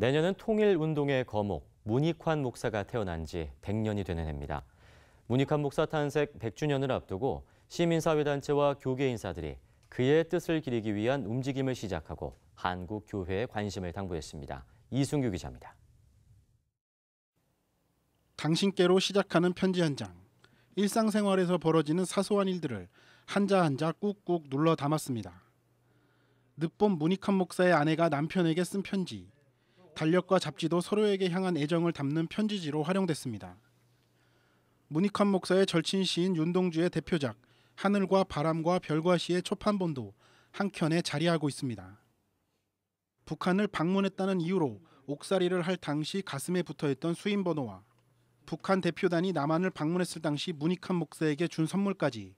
내년은 통일운동의 거목 문익환 목사가 태어난 지 100년이 되는 해입니다. 문익환 목사 탄생 100주년을 앞두고 시민사회단체와 교계 인사들이 그의 뜻을 기리기 위한 움직임을 시작하고 한국 교회에 관심을 당부했습니다. 이승규 기자입니다. 당신께로 시작하는 편지 한 장. 일상생활에서 벌어지는 사소한 일들을 한자 한자 꾹꾹 눌러 담았습니다. 늦봄 문익환 목사의 아내가 남편에게 쓴 편지. 달력과 잡지도 서로에게 향한 애정을 담는 편지지로 활용됐습니다. 무니칸 목사의 절친 시인 윤동주의 대표작 하늘과 바람과 별과 시의 초판본도 한켠에 자리하고 있습니다. 북한을 방문했다는 이유로 옥살이를 할 당시 가슴에 붙어있던 수임 번호와 북한 대표단이 남한을 방문했을 당시 무니칸 목사에게 준 선물까지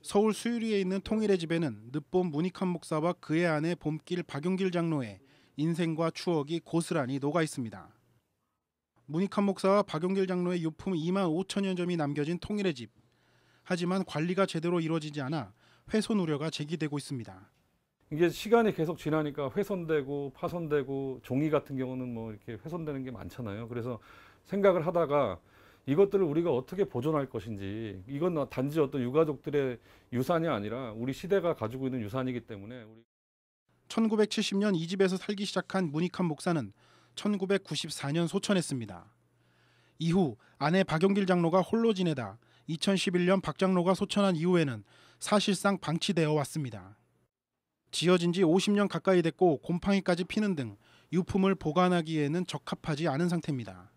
서울 수유리에 있는 통일의 집에는 늦봄 무니칸 목사와 그의 아내 봄길 박용길 장로의 인생과 추억이 고스란히 녹아 있습니다. 문익환 목사와 박용길 장로의 유품 2만 5천여 점이 남겨진 통일의 집. 하지만 관리가 제대로 이루어지지 않아 훼손 우려가 제기되고 있습니다. 이게 시간이 계속 지나니까 훼손되고 파손되고 종이 같은 경우는 뭐 이렇게 훼손되는 게 많잖아요. 그래서 생각을 하다가 이것들을 우리가 어떻게 보존할 것인지 이건 단지 어떤 유가족들의 유산이 아니라 우리 시대가 가지고 있는 유산이기 때문에 우리 1970년 이 집에서 살기 시작한 문익환 목사는 1994년 소천했습니다. 이후 아내 박영길 장로가 홀로 지내다 2011년 박 장로가 소천한 이후에는 사실상 방치되어 왔습니다. 지어진 지 50년 가까이 됐고 곰팡이까지 피는 등 유품을 보관하기에는 적합하지 않은 상태입니다.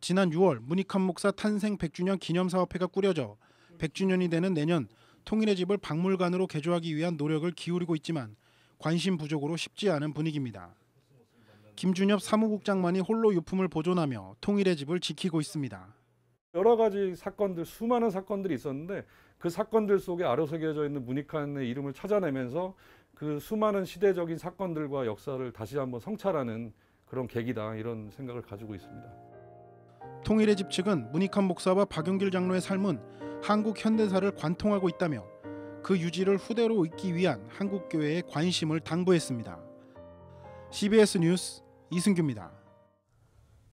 지난 6월 문익환 목사 탄생 100주년 기념사업회가 꾸려져 100주년이 되는 내년 통일의 집을 박물관으로 개조하기 위한 노력을 기울이고 있지만 관심 부족으로 쉽지 않은 분위기입니다. 김준엽 사무국장만이 홀로 유품을 보존하며 통일의 집을 지키고 있습니다. 여러 가지 사건들, 수많은 사건들이 있었는데 그 사건들 속에 아로새겨져 있는 문익환의 이름을 찾아내면서 그 수많은 시대적인 사건들과 역사를 다시 한번 성찰하는 그런 계기다 이런 생각을 가지고 있습니다. 통일의 집 측은 문익환 목사와 박용길 장로의 삶은 한국 현대사를 관통하고 있다며 그 유지를 후대로 잇기 위한 한국교회의 관심을 당부했습니다. CBS 뉴스 이승규입니다.